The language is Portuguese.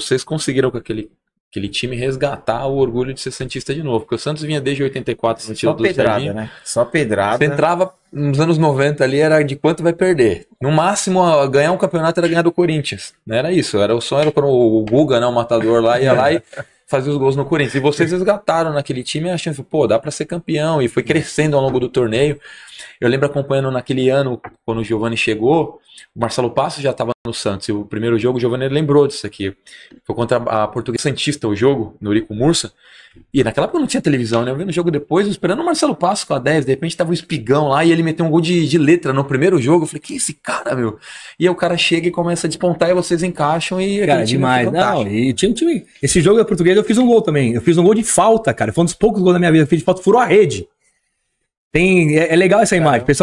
vocês conseguiram com aquele, aquele time resgatar o orgulho de ser Santista de novo. Porque o Santos vinha desde 84 no do pedrada, né? Só pedrada. Você entrava nos anos 90 ali, era de quanto vai perder. No máximo, ganhar um campeonato era ganhar do Corinthians. Não era isso. Era, o sonho era para o Guga, né, o matador lá, ia lá e fazia os gols no Corinthians. E vocês resgataram naquele time achando, pô, dá para ser campeão. E foi é. crescendo ao longo do torneio. Eu lembro acompanhando naquele ano, quando o Giovani chegou, o Marcelo Passo já estava no Santos. E o primeiro jogo, o Giovanni lembrou disso aqui. Foi contra a Portuguesa Santista o jogo, no Urico Mursa. E naquela época não tinha televisão, né? Eu vi no jogo depois, esperando o Marcelo Passo com a 10. De repente tava o um espigão lá e ele meteu um gol de, de letra no primeiro jogo. Eu falei, que esse cara, meu? E aí o cara chega e começa a despontar e vocês encaixam e. Cara, demais. Não, e tinha um time. Esse jogo da Portuguesa eu fiz um gol também. Eu fiz um gol de falta, cara. Foi um dos poucos gols da minha vida. Eu fiz de falta, furou a rede. Tem, é, é legal essa imagem. pessoal